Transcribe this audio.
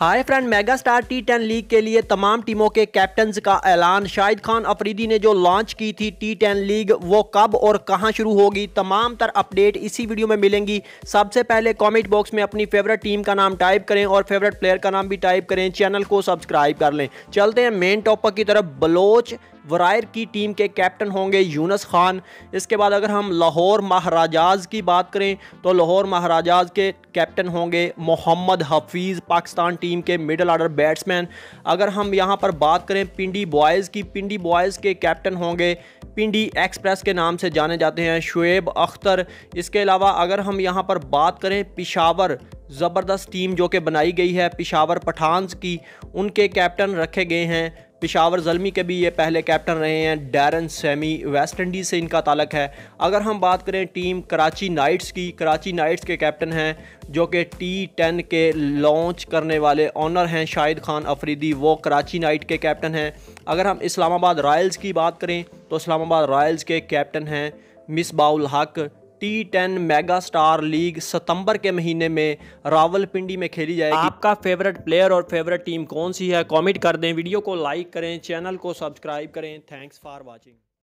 हाय friend mega star T ten league के लिए तमाम टीमों के कैप्टन का ऐलान शाहिद खान अफरीदी ने जो लॉन्च की थी टी टेन लीग वो कब और कहां शुरू होगी तमाम तर अपडेट इसी वीडियो में मिलेंगी सबसे पहले कमेंट बॉक्स में अपनी फेवरेट टीम का नाम टाइप करें और फेवरेट प्लेयर का नाम भी टाइप करें चैनल को सब्सक्राइब कर लें चलते हैं मेन टॉपिक की तरफ बलोच वरायर की टीम के कैप्टन होंगे यूनस खान इसके बाद अगर हम लाहौर महाराजाज की बात करें तो लाहौर महाराजाज के कैप्टन होंगे मोहम्मद हफीज़ पाकिस्तान टीम के मिडल आर्डर बैट्समैन अगर हम यहाँ पर बात करें पिंडी बॉयज़ की पिंडी बॉयज़ के कैप्टन होंगे पिंडी एक्सप्रेस के नाम से जाने जाते हैं शुएब अख्तर इसके अलावा अगर हम यहाँ पर बात करें पिशावर ज़बरदस्त टीम जो कि बनाई गई है पिशावर पठानस की उनके कैप्टन रखे गए हैं पिशावर जलमी के भी ये पहले कैप्टन रहे हैं डैरन सेमी वेस्ट इंडीज़ से इनका तालक है अगर हम बात करें टीम कराची नाइट्स की कराची नाइट्स के कैप्टन हैं जो कि टी टेन के लॉन्च करने वाले ऑनर हैं शाहिद खान अफरीदी वो कराची नाइट के कैप्टन हैं अगर हम इस्लामाबाद रॉयल्स की बात करें तो इस्लामाबाद रॉयल्स के कैप्टन हैं Misbah ul Haq T ten mega star league सितंबर के महीने में रावलपिंडी में खेली जाएगी आपका फेवरेट प्लेयर और फेवरेट टीम कौन सी है कमेंट कर दें वीडियो को लाइक करें चैनल को सब्सक्राइब करें थैंक्स फॉर वाचिंग